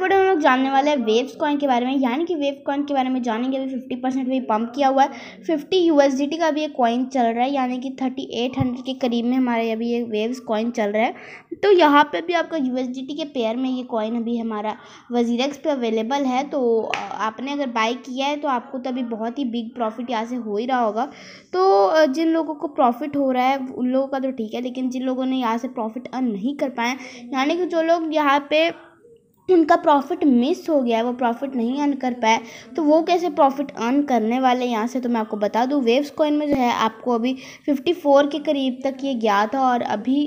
के वीडियो में हम लोग जानने वाले हैं वेव्स कॉइन के बारे में यानी कि वेव कॉइन के बारे में जानेंगे अभी फिफ्टी परसेंट भी पंप किया हुआ है फिफ्टी यूएसडीटी का भी ये कॉइन चल रहा है यानी कि थर्टी एट हंड्रेड के करीब में हमारे अभी ये वेव्स कॉइन चल रहा है तो यहाँ पे भी आपका यू के पेयर में ये कॉइन अभी हमारा वजीरक्स पर अवेलेबल है तो आपने अगर बाई किया है तो आपको तो अभी बहुत ही बिग प्रॉफिट यहाँ से हो ही रहा होगा तो जिन लोगों को प्रॉफिट हो रहा है उन लोगों का तो ठीक है लेकिन जिन लोगों ने यहाँ से प्रॉफिट अर्न नहीं कर पाए यानी कि जो लोग यहाँ पर उनका प्रॉफिट मिस हो गया है वो प्रॉफिट नहीं अर्न कर पाए तो वो कैसे प्रॉफिट अर्न करने वाले यहाँ से तो मैं आपको बता दूँ वेव्स कॉइन में जो है आपको अभी 54 के करीब तक ये गया था और अभी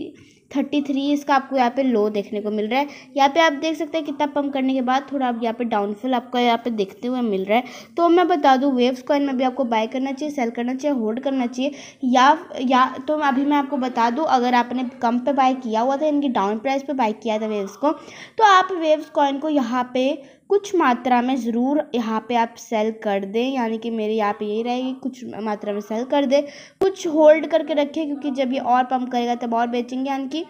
थर्टी थ्री इसका आपको यहाँ पे लो देखने को मिल रहा है यहाँ पे आप देख सकते हैं कितना पम्प करने के बाद थोड़ा आप यहाँ पे डाउनफॉल आपका यहाँ पे देखते हुए मिल रहा है तो मैं बता दूँ वेव्स कॉइन में भी आपको बाय करना चाहिए सेल करना चाहिए होल्ड करना चाहिए या या तो अभी मैं आपको बता दूँ अगर आपने कम पे बाय किया हुआ था इनकी डाउन प्राइस पर बाय किया था वेव्स को तो आप वेव्स कॉइन को यहाँ पर कुछ मात्रा में ज़रूर यहाँ पे आप सेल कर दें यानी कि मेरे यहाँ पे यही रहेगी कुछ मात्रा में सेल कर दें कुछ होल्ड करके रखें क्योंकि जब ये और पम्प करेगा तब और बेचेंगे यानी कि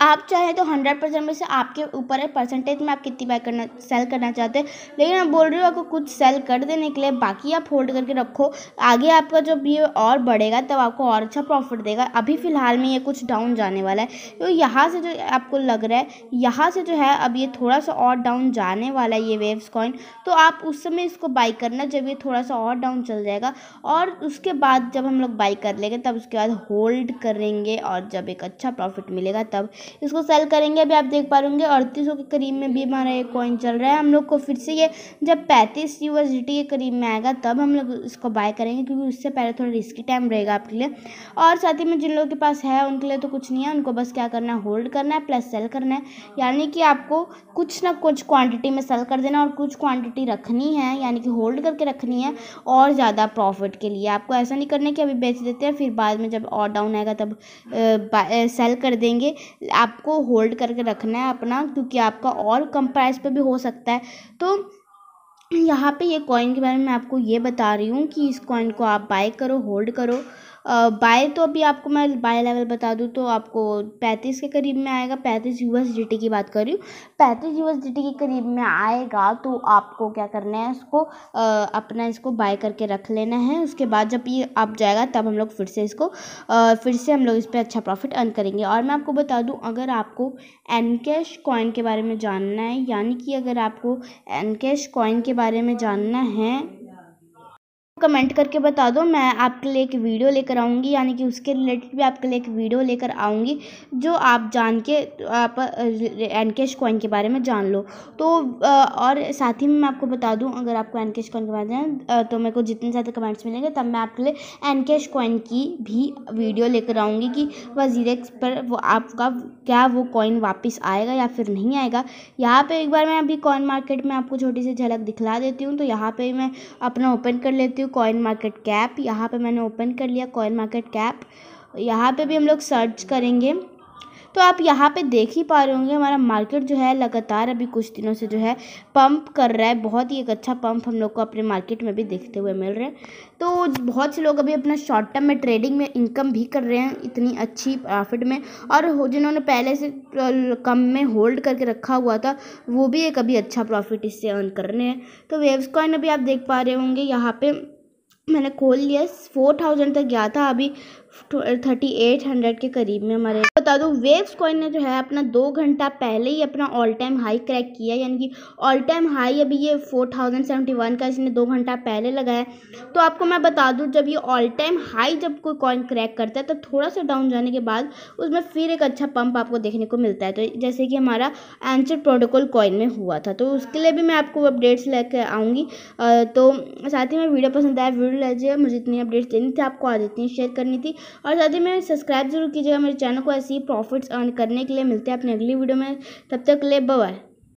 आप चाहे तो हंड्रेड परसेंट में से आपके ऊपर है परसेंटेज में आप कितनी बाय करना सेल करना चाहते हैं लेकिन मैं बोल रही हूँ आपको कुछ सेल कर देने के लिए बाकी आप होल्ड करके रखो आगे आपका जब ये और बढ़ेगा तब आपको और अच्छा प्रॉफिट देगा अभी फ़िलहाल में ये कुछ डाउन जाने वाला है तो यहाँ से जो आपको लग रहा है यहाँ से जो है अब ये थोड़ा सा और डाउन जाने वाला है ये वेव्स कॉइन तो आप उस समय इसको बाई करना जब ये थोड़ा सा और डाउन चल जाएगा और उसके बाद जब हम लोग बाई कर लेंगे तब उसके बाद होल्ड करेंगे और जब एक अच्छा प्रॉफिट मिलेगा तब मतलब इसको सेल करेंगे अभी आप देख पा रहे अड़तीस के करीब में भी हमारा ये कॉइन चल रहा है हम लोग को फिर से ये जब पैंतीस यू के करीब में आएगा तब हम लोग इसको बाय करेंगे क्योंकि उससे पहले थोड़ा रिस्की टाइम रहेगा आपके लिए और साथ ही में जिन लोगों के पास है उनके लिए तो कुछ नहीं है उनको बस क्या करना है होल्ड करना है प्लस सेल करना है यानी कि आपको कुछ ना कुछ क्वांटिटी में सेल कर देना और कुछ क्वांटिटी रखनी है यानी कि होल्ड करके रखनी है और ज़्यादा प्रॉफिट के लिए आपको ऐसा नहीं करना कि अभी बेच देते हैं फिर बाद में जब और डाउन आएगा तब सेल कर देंगे आपको होल्ड करके रखना है अपना क्योंकि आपका और कम प्राइस पे भी हो सकता है तो यहाँ पे ये कॉइन के बारे में मैं आपको ये बता रही हूँ कि इस कॉइन को आप बाय करो होल्ड करो बाय तो अभी आपको मैं बाय लेवल बता दूँ तो आपको पैंतीस के करीब में आएगा पैंतीस यू एस की बात कर रही हूँ पैंतीस यू एस के करीब में आएगा तो आपको क्या करना है इसको अपना इसको बाय करके रख लेना है उसके बाद जब ये आप जाएगा तब हम लोग फिर से इसको फिर से हम लोग इस पर अच्छा प्रॉफिट अर्न करेंगे और मैं आपको बता दूँ अगर आपको एनकेश कॉइन के बारे में जानना है यानी कि अगर आपको एनकेश कॉइन के बारे में जानना है कमेंट करके बता दो मैं आपके लिए एक वीडियो लेकर आऊँगी यानी कि उसके रिलेटेड भी आपके लिए एक वीडियो लेकर आऊँगी जो आप जान के आप एन कैश कॉइन के बारे में जान लो तो और साथ ही मैं आपको बता दूँ अगर आपको एन कैश कॉइन के बारे में तो मेरे को जितने ज़्यादा कमेंट्स मिलेंगे तब मैं आपके लिए एन कैश कॉइन की भी वीडियो लेकर आऊँगी कि वजीरेक्स पर वो आपका क्या वो कॉइन वापस आएगा या फिर नहीं आएगा यहाँ पर एक बार मैं अभी कॉइन मार्केट में आपको छोटी सी झलक दिखला देती हूँ तो यहाँ पर मैं अपना ओपन कर लेती हूँ हूँ कॉइन मार्केट कैप यहाँ पे मैंने ओपन कर लिया कॉइन मार्केट कैप यहाँ पे भी हम लोग सर्च करेंगे तो आप यहाँ पे देख ही पा रहे होंगे हमारा मार्केट जो है लगातार अभी कुछ दिनों से जो है पंप कर रहा है बहुत ही एक अच्छा पंप हम लोग को अपने मार्केट में भी देखते हुए मिल रहे हैं तो बहुत से लोग अभी अपना शॉर्ट टर्म में ट्रेडिंग में इनकम भी कर रहे हैं इतनी अच्छी प्रॉफिट में और जिन्होंने पहले से कम में होल्ड करके रखा हुआ था वो भी एक अभी अच्छा प्रॉफिट इससे अर्न कर रहे हैं तो वेव्स कॉइन अभी आप देख पा रहे होंगे यहाँ पर मैंने खोल लिया फोर थाउजेंड तक गया था अभी थर्टी एट हंड्रेड के करीब में हमारे बता दूँ वेव्स कॉइन ने जो है अपना दो घंटा पहले ही अपना ऑल टाइम हाई क्रैक किया यानी कि ऑल टाइम हाई अभी ये फोर थाउजेंड सेवेंटी वन का इसने दो घंटा पहले लगाया तो आपको मैं बता दूँ जब ये ऑल टाइम हाई जब कोई कॉइन क्रैक करता है तो थोड़ा सा डाउन जाने के बाद उसमें फिर एक अच्छा पंप आपको देखने को मिलता है तो जैसे कि हमारा एंसर प्रोटोकॉल कॉइन में हुआ था तो उसके लिए भी मैं आपको अपडेट्स लेकर आऊँगी तो साथ ही मैं वीडियो पसंद आया वीडियो लीजिए मुझे इतनी अपडेट्स देनी थी आपको आज इतनी शेयर करनी थी और साथ ही में सब्सक्राइब जरूर कीजिएगा मेरे चैनल को ऐसे ही प्रॉफिट्स अर्न करने के लिए मिलते हैं अपने अगली वीडियो में तब तक ले बाय